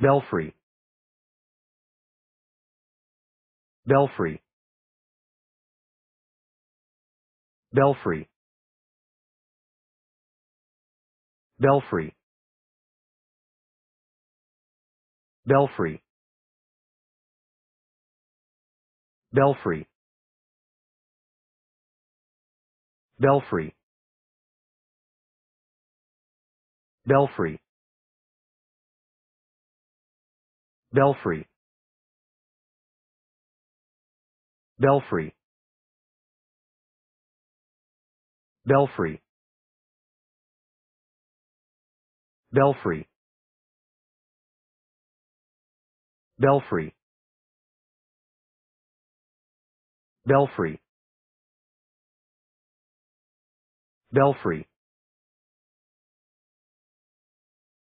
belfry belfry belfry belfry belfry belfry belfry belfry belfry belfry belfry belfry belfry belfry belfry